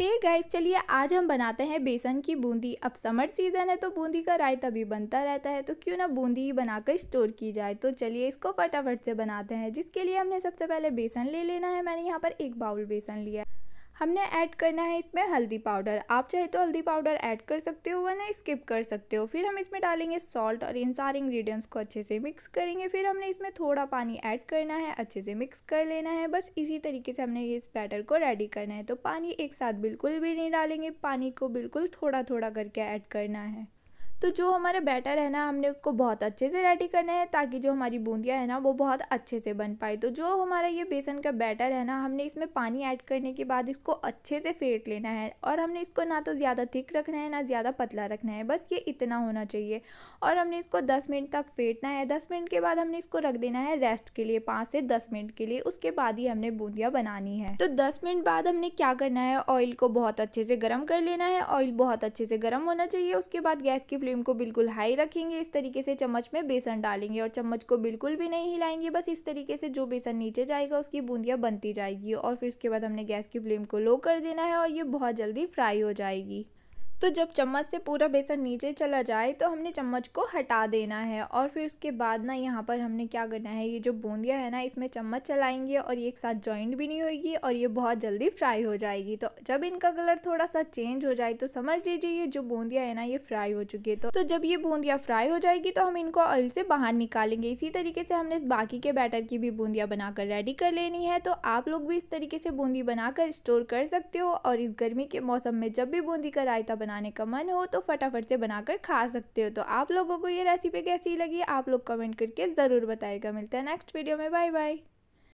हे hey guys चलिए आज हम बनाते हैं बेसन की बूंदी अब समर सीज़न है तो बूंदी का रायता भी बनता रहता है तो क्यों ना बूंदी ही बनाकर स्टोर की जाए तो चलिए इसको फटाफट से बनाते हैं जिसके लिए हमने सबसे पहले बेसन ले लेना है मैंने यहाँ पर एक बाउल बेसन लिया है हमने ऐड करना है इसमें हल्दी पाउडर आप चाहे तो हल्दी पाउडर ऐड कर सकते हो वरना स्किप कर सकते हो फिर हम इसमें डालेंगे सॉल्ट और इन सारे इंग्रेडिएंट्स को अच्छे से मिक्स करेंगे फिर हमने इसमें थोड़ा पानी ऐड करना है अच्छे से मिक्स कर लेना है बस इसी तरीके से हमने इस बैटर को रेडी करना है तो पानी एक साथ बिल्कुल भी नहीं डालेंगे पानी को बिल्कुल थोड़ा थोड़ा करके ऐड करना है तो जो हमारा बैटर है ना हमने उसको बहुत अच्छे से रेडी करना है ताकि जो हमारी बूंदियाँ है ना वो बहुत अच्छे से बन पाए तो जो हमारा ये बेसन का बैटर है ना हमने इसमें पानी ऐड करने के बाद इसको अच्छे से फेंट लेना है और हमने इसको ना तो ज़्यादा थिक रखना है ना ज़्यादा पतला रखना है बस ये इतना होना चाहिए और हमने इसको दस मिनट तक फेंटना है दस मिनट के बाद हमने इसको रख देना है रेस्ट के लिए पाँच से दस मिनट के लिए उसके बाद ही हमने बूंदियाँ बनानी है तो दस मिनट बाद हमने क्या करना है ऑयल को बहुत अच्छे से गर्म कर लेना है ऑयल बहुत अच्छे से गर्म होना चाहिए उसके बाद गैस की फ्लेम को बिल्कुल हाई रखेंगे इस तरीके से चम्मच में बेसन डालेंगे और चम्मच को बिल्कुल भी नहीं हिलाएंगे बस इस तरीके से जो बेसन नीचे जाएगा उसकी बूंदियाँ बनती जाएगी और फिर उसके बाद हमने गैस की फ्लेम को लो कर देना है और ये बहुत जल्दी फ्राई हो जाएगी तो जब चम्मच से पूरा बेसन नीचे चला जाए तो हमने चम्मच को हटा देना है और फिर उसके बाद ना यहाँ पर हमने क्या करना है ये जो बूंदिया है ना इसमें चम्मच चलाएंगे और ये एक साथ जॉइंट भी नहीं होगी और ये बहुत जल्दी फ्राई हो जाएगी तो जब इनका कलर थोड़ा सा चेंज हो जाए तो समझ लीजिए ये जो बूंदिया है ना ये फ्राई हो चुकी है तो, तो, जब ये बूंदियाँ फ्राई हो जाएगी तो हम इनको ऑयल से बाहर निकालेंगे इसी तरीके से हमने बाकी के बैटर की भी बूंदिया बनाकर रेडी कर लेनी है तो आप लोग भी इस तरीके से बूंदी बनाकर स्टोर कर सकते हो और इस गर्मी के मौसम में जब भी बूंदी का रायता बनाने का मन हो तो फटाफट से बनाकर खा सकते हो तो आप लोगों को ये रेसिपी कैसी लगी आप लोग कमेंट करके ज़रूर बताएगा मिलता है नेक्स्ट वीडियो में बाय बाय